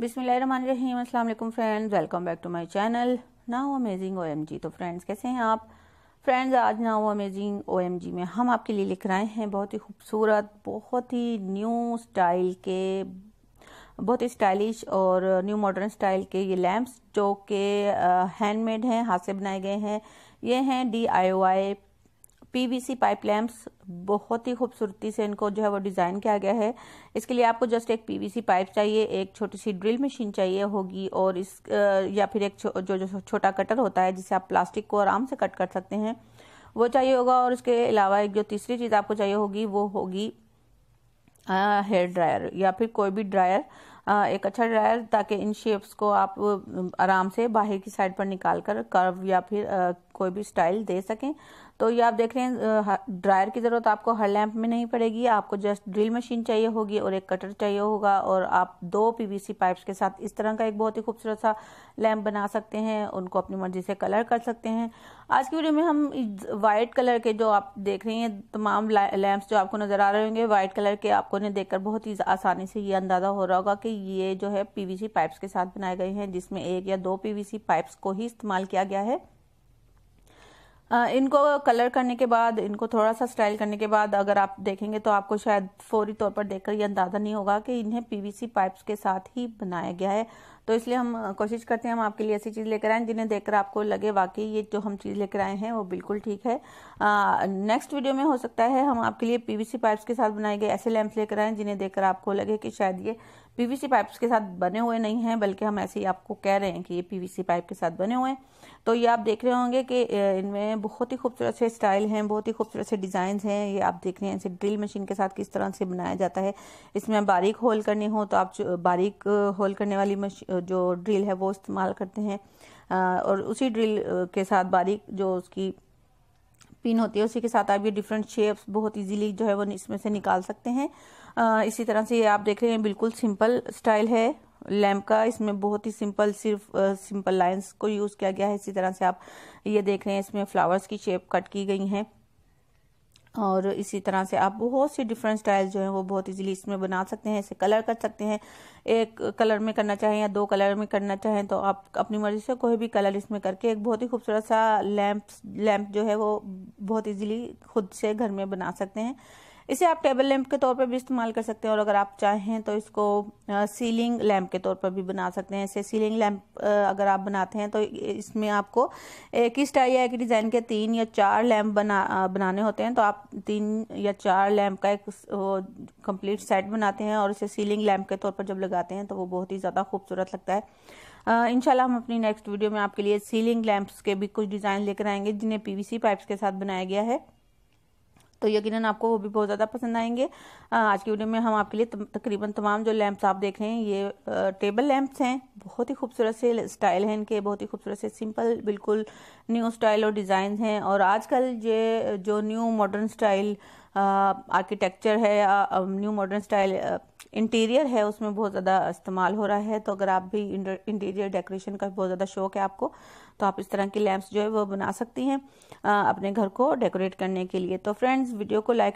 बिसमीम friends welcome back to my channel now amazing जी तो फ्रेंड्स कैसे हैं आप फ्रेंड्स आज नाउ अमेजिंग जी में हम आपके लिए लिख रहे हैं बहुत ही खूबसूरत बहुत ही न्यू स्टाइल के बहुत ही स्टाइलिश और न्यू मॉडर्न स्टाइल के ये लैम्प्स जो के हैंडमेड हैं हाथ से बनाए गए हैं ये हैं D I Y PVC pipe lamps बहुत ही खूबसूरती से इनको जो है वो डिज़ाइन किया गया है इसके लिए आपको जस्ट एक पीवीसी पाइप चाहिए एक छोटी सी ड्रिल मशीन चाहिए होगी और इस या फिर एक छो, जो जो छोटा कटर होता है जिससे आप प्लास्टिक को आराम से कट कर सकते हैं वो चाहिए होगा और इसके अलावा एक जो तीसरी चीज़ आपको चाहिए होगी वो होगी हेयर ड्रायर या फिर कोई भी ड्रायर आ, एक अच्छा ड्रायर ताकि इन शेप्स को आप आराम से बाहर की साइड पर निकाल कर कर्व या फिर कोई भी स्टाइल दे सकें तो ये आप देख रहे हैं ड्रायर की ज़रूरत आपको हर लैम्प में नहीं पड़ेगी आपको जस्ट ड्रिल मशीन चाहिए होगी और एक कटर चाहिए होगा और आप दो पीवीसी पाइप्स के साथ इस तरह का एक बहुत ही खूबसूरत सा लैम्प बना सकते हैं उनको अपनी मर्जी से कलर कर सकते हैं आज की वीडियो में हम वाइट कलर के जो आप देख रहे हैं तमाम लैम्प्स जो आपको नज़र आ रहे होंगे वाइट कलर के आपको उन्हें देखकर बहुत ही आसानी से ये अंदाज़ा हो रहा होगा कि ये जो है पीवीसी पाइप्स के साथ बनाए गए हैं जिसमें एक या दो पीवीसी पाइप्स को ही इस्तेमाल किया गया है इनको कलर करने के बाद इनको थोड़ा सा स्टाइल करने के बाद अगर आप देखेंगे तो आपको शायद फौरी तौर पर देखकर यह अंदाज़ा नहीं होगा कि इन्हें पीवीसी पाइप्स के साथ ही बनाया गया है तो इसलिए हम कोशिश करते हैं हम आपके लिए ऐसी चीज़ लेकर आएँ जिन्हें देखकर आपको लगे वाकई ये जो हम चीज़ लेकर आए हैं वो बिल्कुल ठीक है नेक्स्ट वीडियो में हो सकता है हम आपके लिए पीवीसी पाइप्स के साथ बनाए गए ऐसे लैंप्स लेकर आएँ जिन्हें देखकर आपको लगे कि शायद ये पीवीसी पाइप्स के साथ बने हुए नहीं हैं बल्कि हम ऐसे ही आपको कह रहे हैं कि ये पीवीसी पाइप के साथ बने हुए हैं तो ये आप देख रहे होंगे कि इनमें बहुत ही खूबसूरत से स्टाइल हैं बहुत ही खूबसूरत से डिज़ाइन हैं ये आप देख रहे हैं इसे ड्रिल मशीन के साथ किस तरह से बनाया जाता है इसमें बारीक होल करनी हो तो आप बारीक होल करने तो वाली जो ड्रिल है वो इस्तेमाल करते हैं और उसी ड्रिल के साथ बारीक जो उसकी पिन होती है उसी के साथ आप ये डिफरेंट शेप्स बहुत इजीली जो है वो इसमें से निकाल सकते हैं इसी तरह से ये आप देख रहे हैं बिल्कुल सिंपल स्टाइल है लैम्प का इसमें बहुत ही सिंपल सिर्फ सिंपल लाइंस को यूज़ किया गया है इसी तरह से आप ये देख रहे हैं इसमें फ्लावर्स की शेप कट की गई हैं और इसी तरह से आप बहुत सी डिफरेंट स्टाइल जो है वो बहुत इजीली इसमें बना सकते हैं इसे कलर कर सकते हैं एक कलर में करना चाहें या दो कलर में करना चाहें तो आप अपनी मर्जी से कोई भी कलर इसमें करके एक बहुत ही खूबसूरत सा लैम्प लैम्प जो है वो बहुत इजीली खुद से घर में बना सकते हैं इसे आप टेबल लैम्प के तौर पर भी इस्तेमाल कर सकते हैं और अगर आप चाहें तो इसको सीलिंग लैम्प के तौर पर भी बना सकते हैं इसे सीलिंग लैम्प अगर आप बनाते हैं तो इसमें आपको एक ही स्टाइल या एक डिज़ाइन के तीन या चार लैम्प बना बनाने होते हैं तो आप तीन या चार लैम्प का एक कंप्लीट सेट बनाते हैं और इसे सीलिंग लैम्प के तौर पर जब लगाते हैं तो वो बहुत ही ज़्यादा खूबसूरत लगता है इनशाला हम अपनी नेक्स्ट वीडियो में आपके लिए सीलिंग लैंप्स के भी कुछ डिज़ाइन लेकर आएंगे जिन्हें पीवीसी पाइप्स के साथ बनाया गया है तो यकीनन आपको वो भी बहुत ज़्यादा पसंद आएंगे आज की वीडियो में हम आपके लिए तकरीबन तमाम जो लैंप्स आप देख रहे हैं ये टेबल लैंप्स हैं बहुत ही खूबसूरत से स्टाइल हैं इनके बहुत ही खूबसूरत से सिंपल बिल्कुल न्यू स्टाइल और डिज़ाइन हैं और आजकल ये जो न्यू मॉडर्न स्टाइल आर्किटेक्चर है न्यू मॉडर्न स्टाइल इंटीरियर है उसमें बहुत ज़्यादा इस्तेमाल हो रहा है तो अगर आप भी इंटीरियर डेकोरेशन का बहुत ज़्यादा शौक है आपको तो आप इस तरह की लैंप्स जो है वो बना सकती हैं अपने घर को डेकोरेट करने के लिए तो फ्रेंड्स वीडियो को लाइक